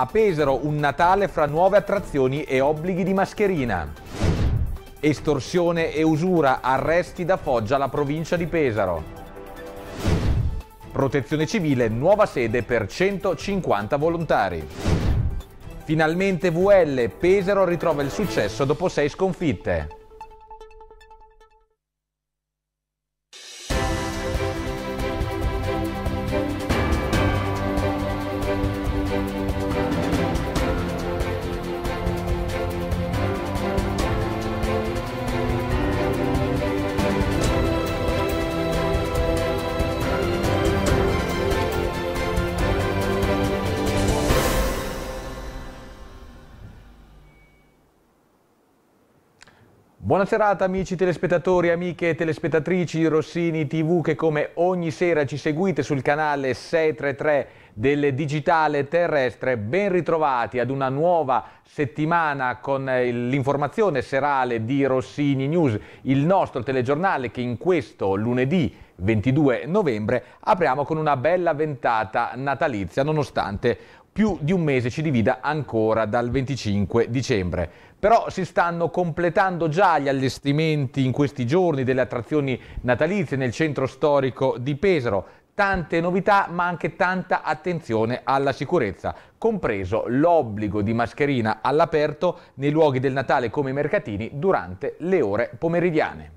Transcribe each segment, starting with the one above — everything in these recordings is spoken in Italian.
A Pesaro un Natale fra nuove attrazioni e obblighi di mascherina. Estorsione e usura, arresti da Foggia alla provincia di Pesaro. Protezione Civile, nuova sede per 150 volontari. Finalmente VL, Pesaro ritrova il successo dopo sei sconfitte. Buona serata amici telespettatori, amiche telespettatrici di Rossini TV che come ogni sera ci seguite sul canale 633 del digitale terrestre. Ben ritrovati ad una nuova settimana con eh, l'informazione serale di Rossini News, il nostro telegiornale che in questo lunedì 22 novembre apriamo con una bella ventata natalizia nonostante più di un mese ci divida ancora dal 25 dicembre però si stanno completando già gli allestimenti in questi giorni delle attrazioni natalizie nel centro storico di Pesaro. Tante novità ma anche tanta attenzione alla sicurezza, compreso l'obbligo di mascherina all'aperto nei luoghi del Natale come i mercatini durante le ore pomeridiane.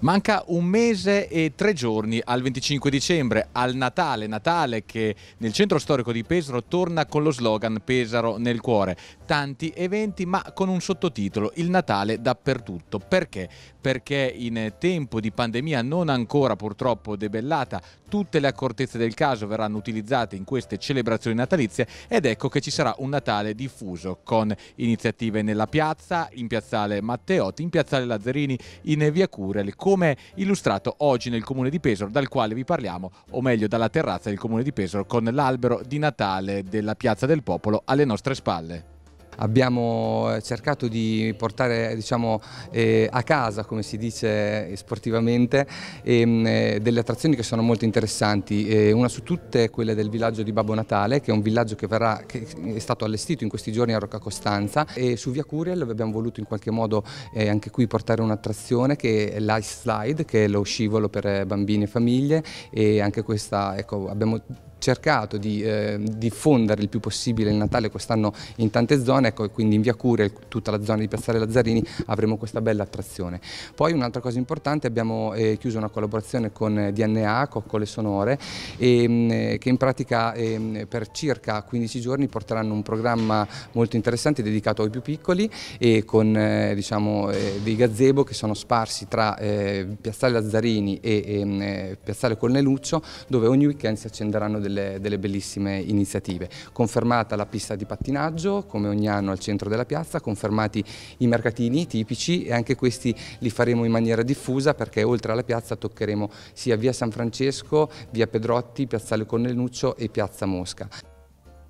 Manca un mese e tre giorni al 25 dicembre, al Natale, Natale che nel centro storico di Pesaro torna con lo slogan Pesaro nel cuore. Tanti eventi ma con un sottotitolo, il Natale dappertutto. Perché? Perché in tempo di pandemia non ancora purtroppo debellata, tutte le accortezze del caso verranno utilizzate in queste celebrazioni natalizie ed ecco che ci sarà un Natale diffuso con iniziative nella piazza, in piazzale Matteotti, in piazzale Lazzarini, in via Curel, come illustrato oggi nel comune di Pesaro dal quale vi parliamo, o meglio dalla terrazza del comune di Pesaro con l'albero di Natale della Piazza del Popolo alle nostre spalle abbiamo eh, cercato di portare diciamo, eh, a casa, come si dice sportivamente, ehm, eh, delle attrazioni che sono molto interessanti. Eh, una su tutte è quella del villaggio di Babbo Natale, che è un villaggio che, verrà, che è stato allestito in questi giorni a Rocca Costanza e su Via Curiel abbiamo voluto in qualche modo eh, anche qui portare un'attrazione che è l'ice slide, che è lo scivolo per eh, bambini e famiglie e anche questa, ecco, abbiamo cercato di eh, diffondere il più possibile il Natale quest'anno in tante zone, ecco, quindi in Via Cure, tutta la zona di Piazzale Lazzarini, avremo questa bella attrazione. Poi un'altra cosa importante, abbiamo eh, chiuso una collaborazione con eh, DNA, Coccole Sonore, e, mm, eh, che in pratica eh, mm, per circa 15 giorni porteranno un programma molto interessante dedicato ai più piccoli e con eh, diciamo, dei gazebo che sono sparsi tra Piazzale Lazzarini e mm, Piazzale Colneluccio, dove ogni weekend si accenderanno delle delle, delle bellissime iniziative. Confermata la pista di pattinaggio, come ogni anno al centro della piazza, confermati i mercatini tipici e anche questi li faremo in maniera diffusa perché oltre alla piazza toccheremo sia via San Francesco, via Pedrotti, piazzale Corneluccio e piazza Mosca.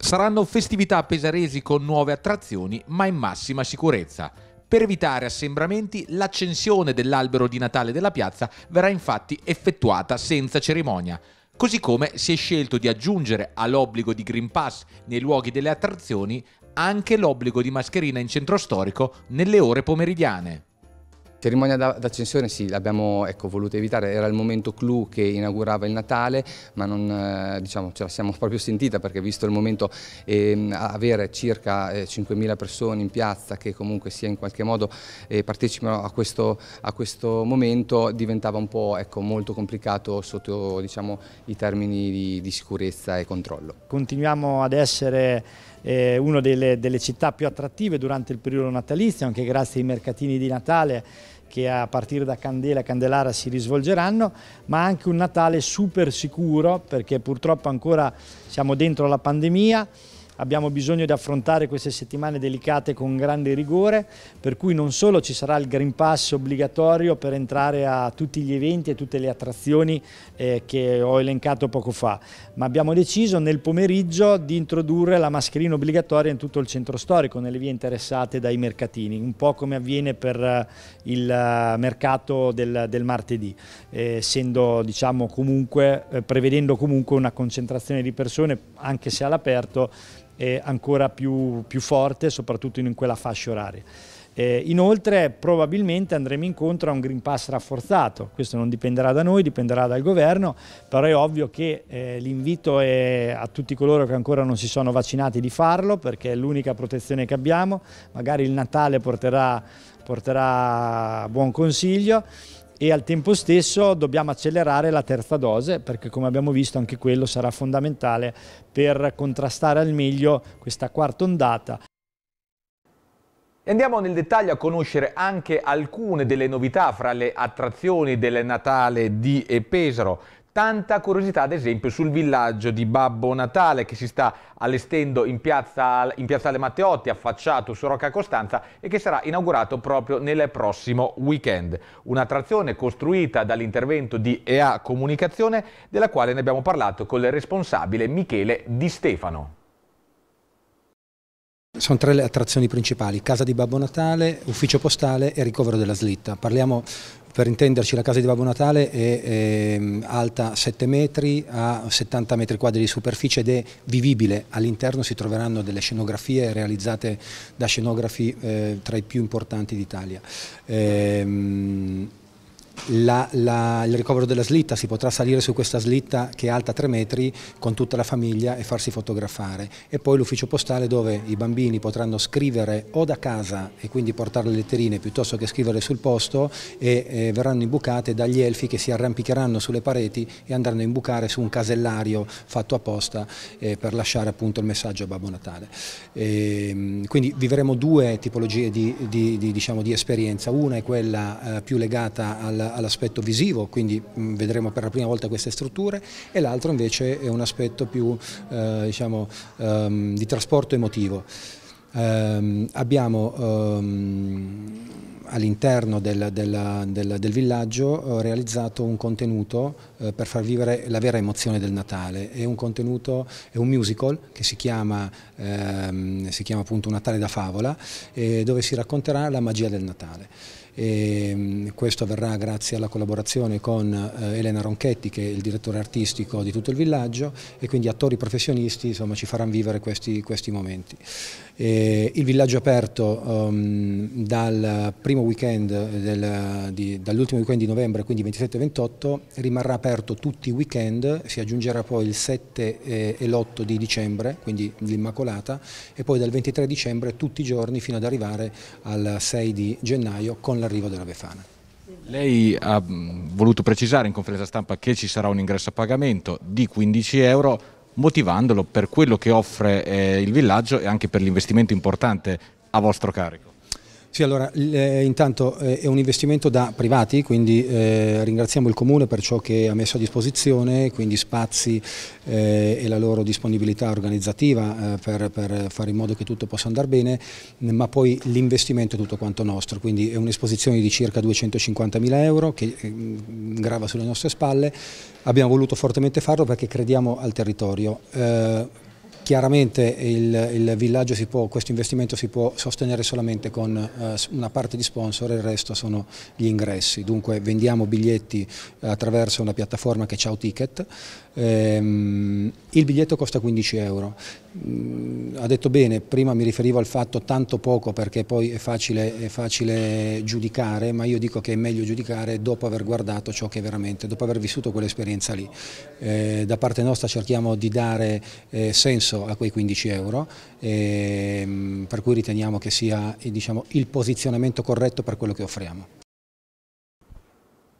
Saranno festività pesaresi con nuove attrazioni ma in massima sicurezza. Per evitare assembramenti, l'accensione dell'albero di Natale della piazza verrà infatti effettuata senza cerimonia. Così come si è scelto di aggiungere all'obbligo di Green Pass nei luoghi delle attrazioni anche l'obbligo di mascherina in centro storico nelle ore pomeridiane. Cerimonia d'accensione sì, l'abbiamo ecco, voluta evitare, era il momento clou che inaugurava il Natale, ma non eh, diciamo, ce la siamo proprio sentita perché visto il momento eh, avere circa 5.000 eh, persone in piazza che comunque sia in qualche modo eh, partecipano a questo, a questo, momento diventava un po' ecco, molto complicato sotto diciamo, i termini di, di sicurezza e controllo. Continuiamo ad essere eh, una delle, delle città più attrattive durante il periodo natalizio, anche grazie ai mercatini di Natale che a partire da Candela e Candelara si risvolgeranno, ma anche un Natale super sicuro perché purtroppo ancora siamo dentro la pandemia abbiamo bisogno di affrontare queste settimane delicate con grande rigore, per cui non solo ci sarà il Green Pass obbligatorio per entrare a tutti gli eventi e tutte le attrazioni eh, che ho elencato poco fa, ma abbiamo deciso nel pomeriggio di introdurre la mascherina obbligatoria in tutto il centro storico, nelle vie interessate dai mercatini, un po' come avviene per eh, il eh, mercato del, del martedì, eh, diciamo, comunque, eh, prevedendo comunque una concentrazione di persone, anche se all'aperto, ancora più, più, forte, soprattutto in quella fascia oraria. Eh, inoltre probabilmente andremo incontro a un Green Pass rafforzato, questo non dipenderà da noi, dipenderà dal governo, però è ovvio che eh, l'invito è a tutti coloro che ancora non si sono vaccinati di farlo perché è l'unica protezione che abbiamo, magari il Natale porterà porterà buon consiglio e al tempo stesso dobbiamo accelerare la terza dose perché come abbiamo visto anche quello sarà fondamentale per contrastare al meglio questa quarta ondata. Andiamo nel dettaglio a conoscere anche alcune delle novità fra le attrazioni del Natale di Pesaro tanta curiosità ad esempio sul villaggio di Babbo Natale che si sta allestendo in, piazza, in piazzale Matteotti affacciato su Rocca Costanza e che sarà inaugurato proprio nel prossimo weekend. Un'attrazione costruita dall'intervento di EA Comunicazione della quale ne abbiamo parlato con il responsabile Michele Di Stefano. Sono tre le attrazioni principali, Casa di Babbo Natale, Ufficio Postale e Ricovero della Slitta. Parliamo per intenderci la casa di Babbo Natale è, è ehm, alta 7 metri, ha 70 metri quadri di superficie ed è vivibile, all'interno si troveranno delle scenografie realizzate da scenografi eh, tra i più importanti d'Italia. Eh, la, la, il ricovero della slitta, si potrà salire su questa slitta che è alta 3 metri con tutta la famiglia e farsi fotografare e poi l'ufficio postale dove i bambini potranno scrivere o da casa e quindi portare le letterine piuttosto che scrivere sul posto e, e verranno imbucate dagli elfi che si arrampicheranno sulle pareti e andranno a imbucare su un casellario fatto apposta eh, per lasciare appunto il messaggio a Babbo Natale. E, ehm, quindi vivremo due tipologie di, di, di, diciamo, di esperienza, una è quella eh, più legata al all'aspetto visivo, quindi mm, vedremo per la prima volta queste strutture e l'altro invece è un aspetto più eh, diciamo, ehm, di trasporto emotivo. Ehm, abbiamo ehm, all'interno del, del, del, del, villaggio eh, realizzato un contenuto eh, per far vivere la vera emozione del Natale. È un contenuto, è un musical che si chiama, ehm, si chiama appunto Un Natale da favola, eh, dove si racconterà la magia del Natale. E ehm, questo avverrà grazie alla collaborazione con eh, Elena Ronchetti che è il direttore artistico di tutto il villaggio e quindi attori professionisti insomma, ci faranno vivere questi, questi momenti. Eh, il villaggio aperto um, dal weekend del, dall'ultimo weekend di novembre, quindi 27 28, rimarrà aperto tutti i weekend, si aggiungerà poi il 7 e l'8 di dicembre, quindi l'Immacolata, e poi dal 23 dicembre tutti i giorni fino ad arrivare al 6 di gennaio con l'arrivo della Befana. Lei ha mm, voluto precisare in conferenza stampa che ci sarà un ingresso a pagamento di 15 euro, motivandolo per quello che offre eh, il villaggio e anche per l'investimento importante a vostro carico. Sì, allora eh, intanto eh, è un investimento da privati, quindi eh, ringraziamo il Comune per ciò che ha messo a disposizione, quindi spazi eh, e la loro disponibilità organizzativa per, per, fare in modo che tutto possa andare bene, ma poi l'investimento è tutto quanto nostro, quindi è un'esposizione di circa 250 mila euro che grava sulle nostre spalle, abbiamo voluto fortemente farlo perché crediamo al territorio Chiaramente il, il villaggio può, questo investimento si può sostenere solamente con eh, una parte di sponsor e il resto sono gli ingressi, dunque vendiamo biglietti attraverso una piattaforma che è Ciao Ticket, Ehm, il biglietto costa 15 euro. Mm, ha detto bene, prima mi riferivo al fatto tanto poco perché poi è facile, è facile giudicare, ma io dico che è meglio giudicare dopo aver guardato ciò che veramente, dopo aver vissuto quell'esperienza lì. Eh, da parte nostra cerchiamo di dare eh, senso a quei 15 euro, ehm, per cui riteniamo che sia eh, diciamo, il posizionamento corretto per quello che offriamo.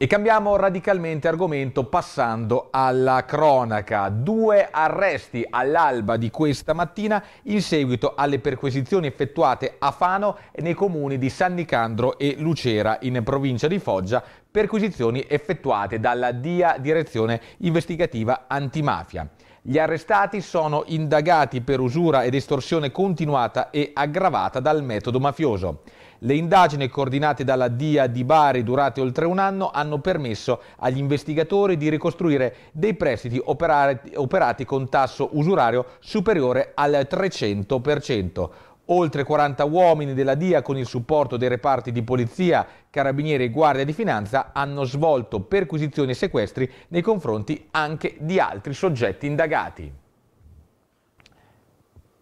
E cambiamo radicalmente argomento passando alla cronaca. Due arresti all'alba di questa mattina in seguito alle perquisizioni effettuate a Fano nei comuni di San Nicandro e Lucera in provincia di Foggia, perquisizioni effettuate dalla DIA Direzione Investigativa Antimafia. Gli arrestati sono indagati per usura ed estorsione continuata e aggravata dal metodo mafioso. Le indagini coordinate dalla DIA di Bari durate oltre un anno hanno permesso agli investigatori di ricostruire dei prestiti operati, operati con tasso usurario superiore al 300%. Oltre 40 uomini della DIA con il supporto dei reparti di polizia, carabinieri e guardia di finanza hanno svolto perquisizioni e sequestri nei confronti anche di altri soggetti indagati.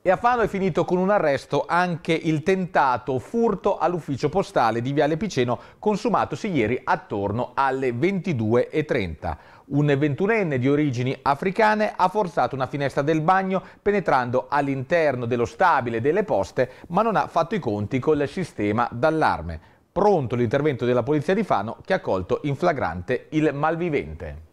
E a Fano è finito con un arresto anche il tentato furto all'ufficio postale di Viale Piceno consumatosi ieri attorno alle 22.30. Un ventunenne di origini africane ha forzato una finestra del bagno penetrando all'interno dello stabile delle poste ma non ha fatto i conti col sistema d'allarme. Pronto l'intervento della polizia di Fano che ha colto in flagrante il malvivente.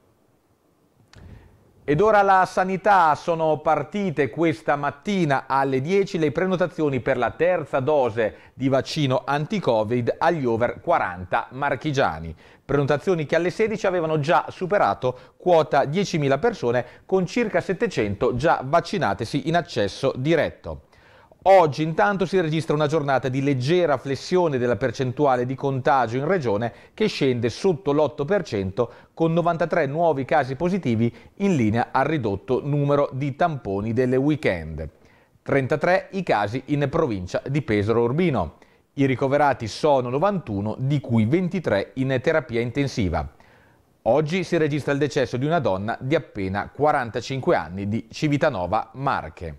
Ed ora la sanità, sono partite questa mattina alle 10 le prenotazioni per la terza dose di vaccino anti-covid agli over 40 marchigiani. Prenotazioni che alle 16 avevano già superato quota 10.000 persone con circa 700 già vaccinatesi in accesso diretto. Oggi intanto si registra una giornata di leggera flessione della percentuale di contagio in regione che scende sotto l'8% con 93 nuovi casi positivi in linea al ridotto numero di tamponi delle weekend. 33 i casi in provincia di Pesaro Urbino. I ricoverati sono 91, di cui 23 in terapia intensiva. Oggi si registra il decesso di una donna di appena 45 anni di Civitanova, Marche.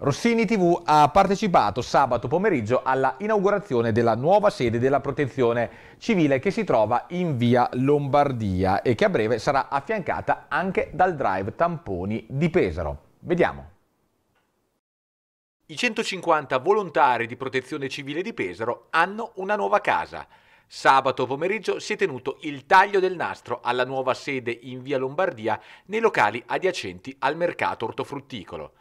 Rossini TV ha partecipato sabato pomeriggio alla inaugurazione della nuova sede della protezione civile che si trova in via Lombardia e che a breve sarà affiancata anche dal drive tamponi di Pesaro. Vediamo. I 150 volontari di protezione civile di Pesaro hanno una nuova casa. Sabato pomeriggio si è tenuto il taglio del nastro alla nuova sede in via Lombardia nei locali adiacenti al mercato ortofrutticolo.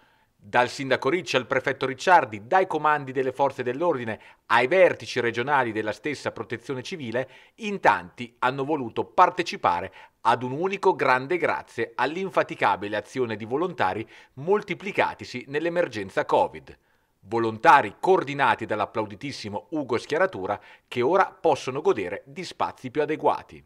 Dal sindaco Ricci al prefetto Ricciardi, dai comandi delle forze dell'ordine ai vertici regionali della stessa protezione civile, in tanti hanno voluto partecipare ad un unico grande grazie all'infaticabile azione di volontari moltiplicatisi nell'emergenza Covid. Volontari coordinati dall'applauditissimo Ugo Schiaratura che ora possono godere di spazi più adeguati.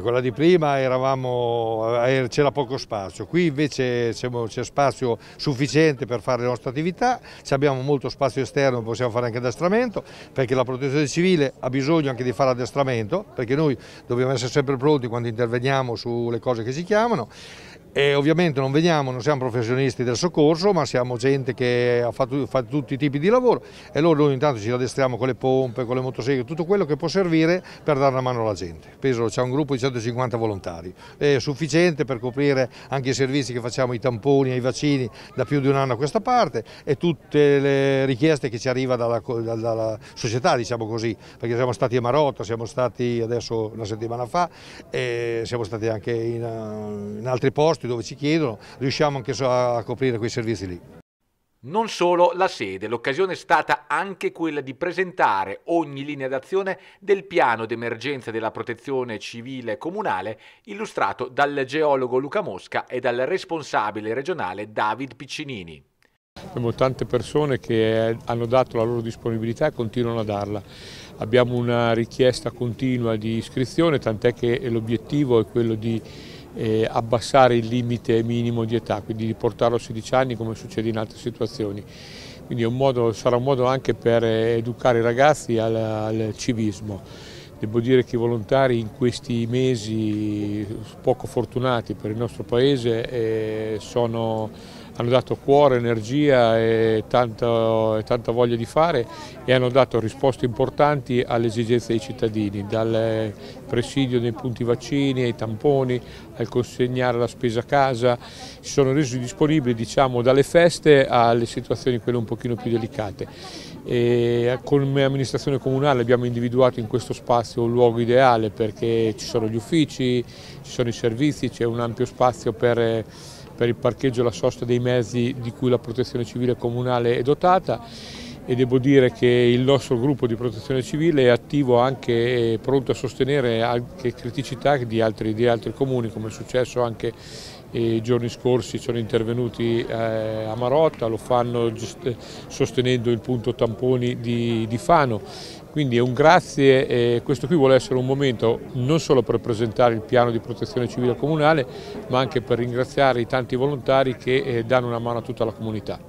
Quella di prima eh, er, c'era poco spazio, qui invece c'è spazio sufficiente per fare le nostre attività, abbiamo molto spazio esterno, possiamo fare anche addestramento, perché la protezione civile ha bisogno anche di fare addestramento, perché noi dobbiamo essere sempre pronti quando interveniamo sulle cose che si chiamano. E ovviamente non veniamo, non siamo professionisti del soccorso, ma siamo gente che fa, fa tutti i tipi di lavoro e loro noi intanto ci addestriamo con le pompe, con le motoseghe, tutto quello che può servire per dare una mano alla gente. c'è un gruppo di 250 volontari, è sufficiente per coprire anche i servizi che facciamo, i tamponi, i vaccini da più di un anno a questa parte e tutte le richieste che ci arrivano dalla, dalla, dalla, società, diciamo così, perché siamo stati a Marotta, siamo stati adesso una settimana fa e siamo stati anche in, in altri posti dove ci chiedono, riusciamo anche a coprire quei servizi lì. Non solo la sede, l'occasione è stata anche quella di presentare ogni linea d'azione del piano d'emergenza della protezione civile comunale illustrato dal geologo Luca Mosca e dal responsabile regionale David Piccinini. Abbiamo tante persone che eh, hanno dato la loro disponibilità e continuano a darla. Abbiamo una richiesta continua di iscrizione, tant'è che l'obiettivo è quello di eh, abbassare il limite minimo di età, quindi di portarlo a 16 anni come succede in altre situazioni. Quindi un modo, sarà un modo anche per educare i ragazzi al, al civismo. Devo dire che i volontari in questi mesi poco fortunati per il nostro paese eh, sono hanno dato cuore, energia e tanta, e tanta voglia di fare e hanno dato risposte importanti alle esigenze dei cittadini, dal presidio dei punti vaccini ai tamponi, al consegnare la spesa a casa, si sono resi disponibili diciamo, dalle feste alle situazioni quelle un pochino più delicate. E come amministrazione comunale abbiamo individuato in questo spazio un luogo ideale perché ci sono gli uffici, ci sono i servizi, c'è un ampio spazio per per il parcheggio e la sosta dei mezzi di cui la protezione civile comunale è dotata e devo dire che il nostro gruppo di protezione civile è attivo anche e pronto a sostenere anche criticità di altri, di altri comuni come è successo anche eh, i giorni scorsi sono intervenuti eh, a Marotta, lo fanno sostenendo il punto tamponi di, di Fano quindi è un grazie, eh, questo qui vuole essere un momento non solo per presentare il piano di protezione civile comunale, ma anche per ringraziare i tanti volontari che eh, danno una mano a tutta la comunità.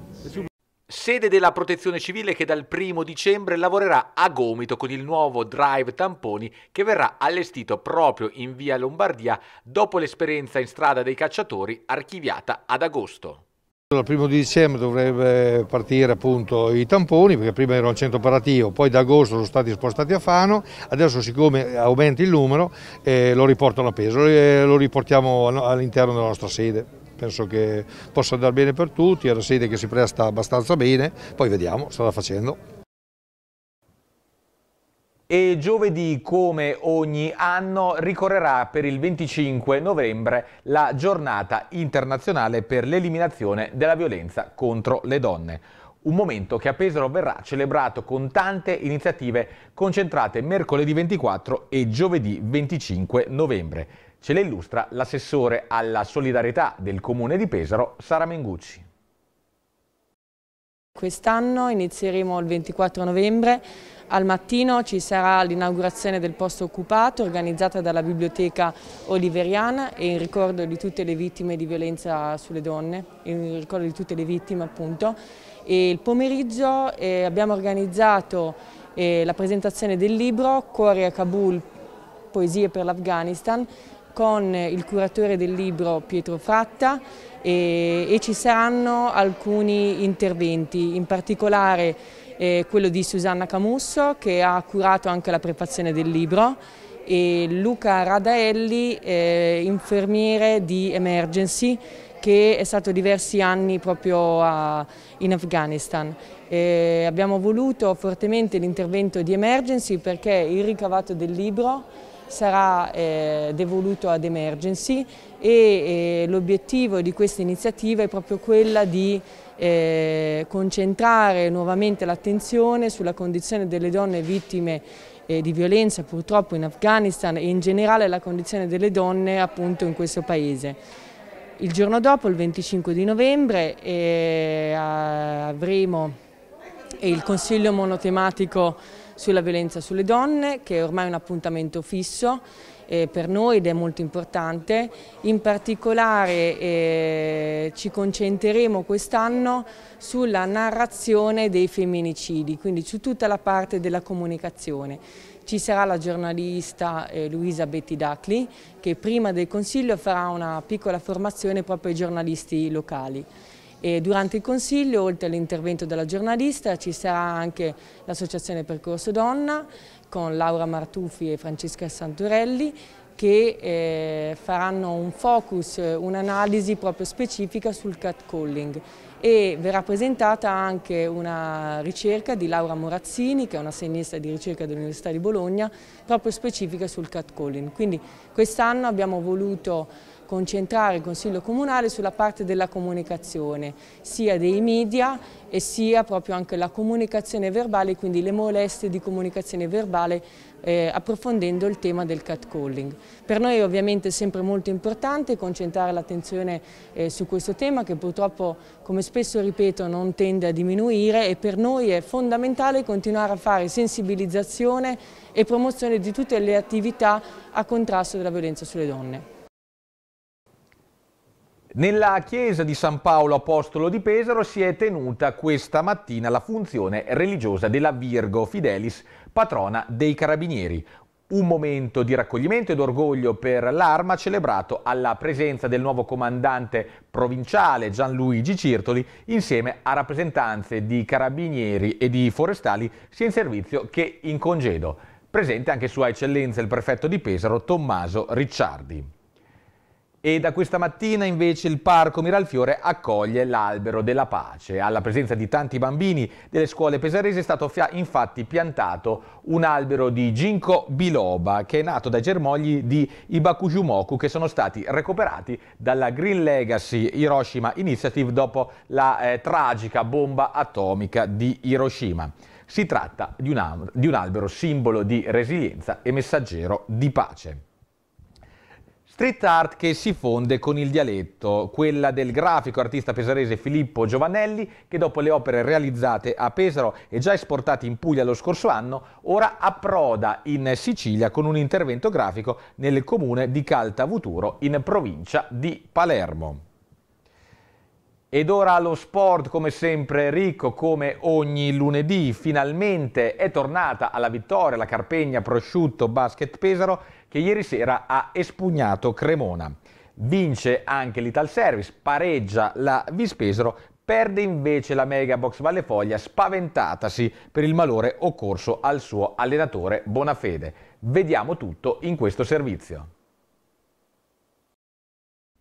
Sede della Protezione Civile che dal primo dicembre lavorerà a gomito con il nuovo Drive Tamponi che verrà allestito proprio in via Lombardia dopo l'esperienza in strada dei cacciatori archiviata ad agosto. Dal primo di dicembre dovrebbe partire appunto i tamponi perché prima erano al centro operativo, poi da agosto sono stati spostati a Fano, adesso siccome aumenta il numero eh, lo riportano a peso, e eh, lo riportiamo all'interno della nostra sede. Penso che possa andare bene per tutti, è una sede che si presta abbastanza bene, poi vediamo, starà facendo e giovedì, come ogni anno, ricorrerà per il 25 novembre la giornata internazionale per l'eliminazione della violenza contro le donne. Un momento che a Pesaro verrà celebrato con tante iniziative concentrate mercoledì 24 e giovedì 25 novembre. Ce le illustra l'assessore alla solidarietà del Comune di Pesaro, Sara Mengucci. Quest'anno inizieremo il 24 novembre al mattino ci sarà l'inaugurazione del posto occupato organizzata dalla Biblioteca Oliveriana e in ricordo di tutte le vittime di violenza sulle donne, in ricordo di tutte le vittime appunto. E il pomeriggio eh, abbiamo organizzato eh, la presentazione del libro Cuore a Kabul, poesie per l'Afghanistan con il curatore del libro Pietro Fratta e, e, ci saranno alcuni interventi, in particolare eh, quello di Susanna Camusso che ha curato anche la prefazione del libro e Luca Radaelli, eh, infermiere di Emergency che è stato diversi anni proprio a, in Afghanistan. Eh, abbiamo voluto fortemente l'intervento di Emergency perché il ricavato del libro sarà eh, devoluto ad Emergency e eh, l'obiettivo di questa iniziativa è proprio quella di eh, concentrare nuovamente l'attenzione sulla condizione delle donne vittime eh, di violenza purtroppo in Afghanistan e in generale la condizione delle donne appunto in questo paese. Il giorno dopo, il 25 di novembre, eh, avremo eh, il Consiglio monotematico sulla violenza sulle donne, che è ormai un appuntamento fisso eh, per noi ed è molto importante. In particolare eh, ci concentreremo quest'anno sulla narrazione dei femminicidi, quindi su tutta la parte della comunicazione. Ci sarà la giornalista eh, Luisa Betti Dacli che prima del Consiglio farà una piccola formazione proprio ai giornalisti locali. E durante il Consiglio, oltre all'intervento della giornalista, ci sarà anche l'Associazione Percorso Donna, con Laura Martufi e Francesca Santorelli che eh, faranno un focus, eh, un'analisi proprio specifica sul catcalling e verrà presentata anche una ricerca di Laura Morazzini che è una segnista di ricerca dell'Università di Bologna proprio specifica sul catcalling. Quindi quest'anno abbiamo voluto concentrare il Consiglio Comunale sulla parte della comunicazione, sia dei media e sia proprio anche la comunicazione verbale, quindi le molestie di comunicazione verbale eh, approfondendo il tema del catcalling. Per noi ovviamente è sempre molto importante concentrare l'attenzione eh, su questo tema che purtroppo, come spesso ripeto, non tende a diminuire e per noi è fondamentale continuare a fare sensibilizzazione e promozione di tutte le attività a contrasto della violenza sulle donne. Nella chiesa di San Paolo Apostolo di Pesaro si è tenuta questa mattina la funzione religiosa della Virgo Fidelis, patrona dei carabinieri. Un momento di raccoglimento ed orgoglio per l'arma celebrato alla presenza del nuovo comandante provinciale Gianluigi Cirtoli insieme a rappresentanze di carabinieri e di forestali sia in servizio che in congedo. Presente anche Sua Eccellenza il prefetto di Pesaro Tommaso Ricciardi. E da questa mattina invece il Parco Miralfiore accoglie l'Albero della Pace. Alla presenza di tanti bambini delle scuole pesarese è stato infatti piantato un albero di Ginkgo biloba che è nato dai germogli di Ibakujumoku che sono stati recuperati dalla Green Legacy Hiroshima Initiative dopo la eh, tragica bomba atomica di Hiroshima. Si tratta di un, di un albero simbolo di resilienza e messaggero di pace. Street art che si fonde con il dialetto, quella del grafico artista pesarese Filippo Giovanelli che dopo le opere realizzate a Pesaro e già esportate in Puglia lo scorso anno, ora approda in Sicilia con un intervento grafico nel comune di Caltavuturo in provincia di Palermo. Ed ora lo sport, come sempre ricco, come ogni lunedì, finalmente è tornata alla vittoria la Carpegna Prosciutto Basket Pesaro che ieri sera ha espugnato Cremona. Vince anche l'Ital Service, pareggia la Vispesero, perde invece la Megabox Box Vallefoglia spaventatasi per il malore occorso al suo allenatore Bonafede. Vediamo tutto in questo servizio.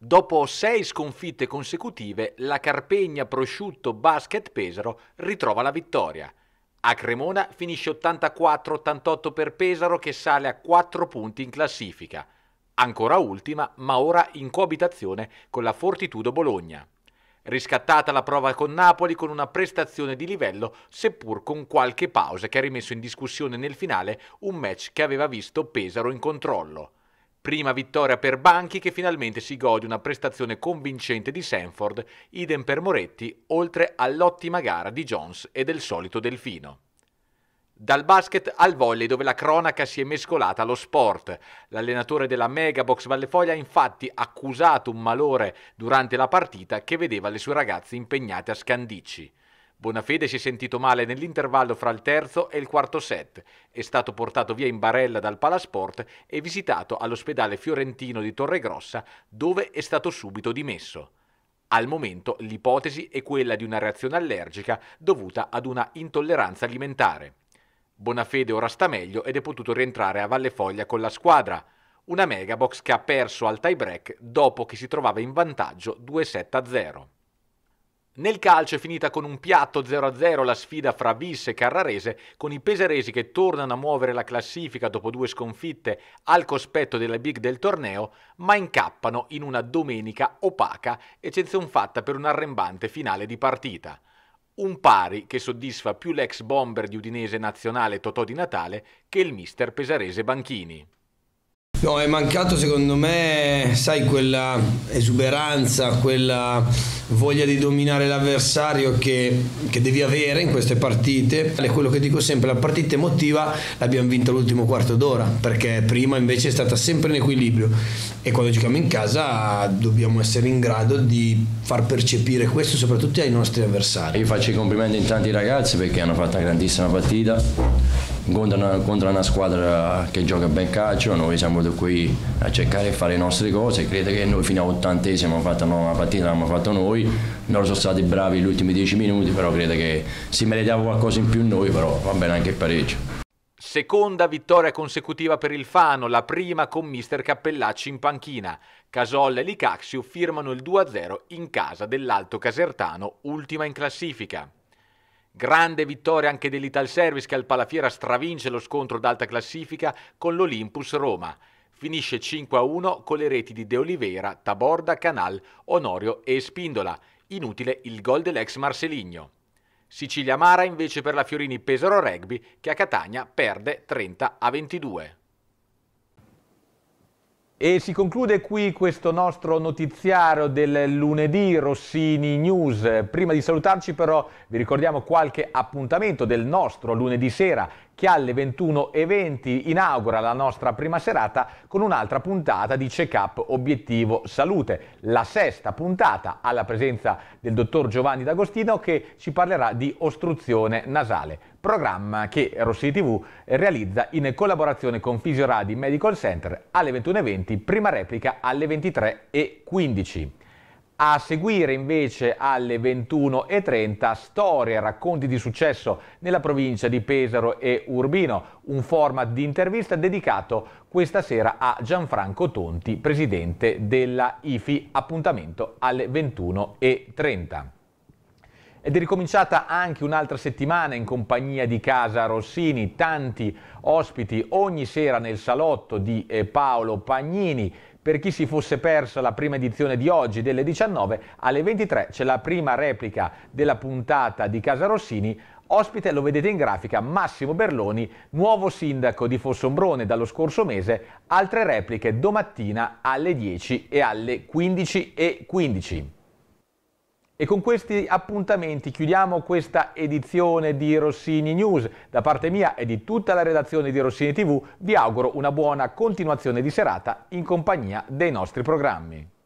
Dopo sei sconfitte consecutive, la Carpegna Prosciutto Basket Pesaro ritrova la vittoria. A Cremona finisce 84-88 per Pesaro che sale a 4 punti in classifica, ancora ultima ma ora in coabitazione con la Fortitudo Bologna. Riscattata la prova con Napoli con una prestazione di livello, seppur con qualche pausa che ha rimesso in discussione nel finale un match che aveva visto Pesaro in controllo. Prima vittoria per Banchi che finalmente si gode una prestazione convincente di Sanford, idem per Moretti, oltre all'ottima gara di Jones e del solito Delfino. Dal basket al volley dove la cronaca si è mescolata allo sport. L'allenatore della Megabox Vallefoglia ha infatti accusato un malore durante la partita che vedeva le sue ragazze impegnate a scandicci. Bonafede si è sentito male nell'intervallo fra il terzo e il quarto set, è stato portato via in barella dal Palasport e visitato all'ospedale fiorentino di Torregrossa dove è stato subito dimesso. Al momento l'ipotesi è quella di una reazione allergica dovuta ad una intolleranza alimentare. Bonafede ora sta meglio ed è potuto rientrare a Valle Foglia con la squadra, una megabox che ha perso al tie break dopo che si trovava in vantaggio 2-7-0. Nel calcio è finita con un piatto 0-0 la sfida fra Visse e Carrarese, con i peseresi che tornano a muovere la classifica dopo due sconfitte al cospetto della big del torneo, ma incappano in una domenica opaca, eccezion fatta per un arrembante finale di partita. Un pari che soddisfa più l'ex bomber di Udinese nazionale Totò di Natale che il mister pesarese Banchini. No, è mancato secondo me, sai, quella esuberanza, quella voglia di dominare l'avversario che, che, devi avere in queste partite. È quello che dico sempre, la partita emotiva l'abbiamo vinta l'ultimo quarto d'ora, perché prima invece è stata sempre in equilibrio e quando giochiamo in casa dobbiamo essere in grado di far percepire questo soprattutto ai nostri avversari. Io faccio i complimenti in tanti ragazzi perché hanno fatto una grandissima partita contro una, contro una, squadra che gioca ben calcio, noi siamo da qui a cercare di fare le nostre cose, credo che noi fino all'ottantesimo abbiamo fatto una partita, l'abbiamo fatto noi, non sono stati bravi gli ultimi dieci minuti, però credo che si meritava qualcosa in più noi, però va bene anche il pareggio. Seconda vittoria consecutiva per il Fano, la prima con mister Cappellacci in panchina. Casolla e Licaxio firmano il 2-0 in casa dell'Alto Casertano, ultima in classifica. Grande vittoria anche dell'Ital Service che al Palafiera stravince lo scontro d'alta classifica con l'Olympus Roma. Finisce 5-1 con le reti di De Oliveira, Taborda, Canal, Onorio e Spindola. Inutile il gol dell'ex Marceligno. Sicilia Mara invece per la Fiorini Pesaro Rugby che a Catania perde 30 22. E si conclude qui questo nostro notiziario del lunedì Rossini News. Prima di salutarci però vi ricordiamo qualche appuntamento del nostro lunedì sera che alle 21.20 inaugura la nostra prima serata con un'altra puntata di Check Up Obiettivo Salute, la sesta puntata alla presenza del dottor Giovanni D'Agostino che ci parlerà di ostruzione nasale, programma che Rossi TV realizza in collaborazione con Fisioradi Medical Center alle 21.20, prima replica alle 23.15. A seguire invece alle 21.30 storie, racconti di successo nella provincia di Pesaro e Urbino, un format di intervista dedicato questa sera a Gianfranco Tonti, presidente della IFI, appuntamento alle 21.30. Ed è ricominciata anche un'altra settimana in compagnia di Casa Rossini, tanti ospiti ogni sera nel salotto di eh, Paolo Pagnini, per chi si fosse perso la prima edizione di oggi delle 19, alle 23 c'è la prima replica della puntata di Casa Rossini. Ospite, lo vedete in grafica, Massimo Berloni, nuovo sindaco di Fossombrone dallo scorso mese. Altre repliche domattina alle 10 e alle 15.15. 15. E con questi appuntamenti chiudiamo questa edizione di Rossini News. Da parte mia e di tutta la redazione di Rossini TV vi auguro una buona continuazione di serata in compagnia dei nostri programmi.